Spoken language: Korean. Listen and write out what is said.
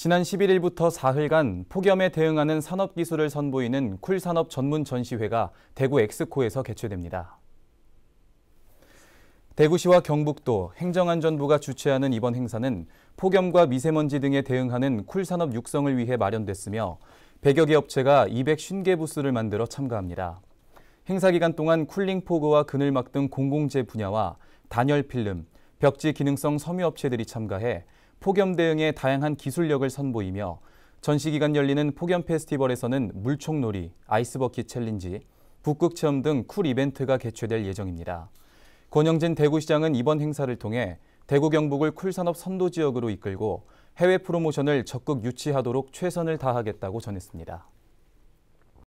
지난 11일부터 4흘간 폭염에 대응하는 산업 기술을 선보이는 쿨산업 전문 전시회가 대구 엑스코에서 개최됩니다. 대구시와 경북도, 행정안전부가 주최하는 이번 행사는 폭염과 미세먼지 등에 대응하는 쿨산업 육성을 위해 마련됐으며 100여 개 업체가 250개 부스를 만들어 참가합니다. 행사 기간 동안 쿨링 포그와 그늘막 등 공공재 분야와 단열 필름, 벽지 기능성 섬유 업체들이 참가해 폭염 대응에 다양한 기술력을 선보이며 전시 기간 열리는 폭염 페스티벌에서는 물총놀이, 아이스버킷 챌린지, 북극 체험 등 쿨 이벤트가 개최될 예정입니다. 권영진 대구시장은 이번 행사를 통해 대구 경북을 쿨산업 선도 지역으로 이끌고 해외 프로모션을 적극 유치하도록 최선을 다하겠다고 전했습니다.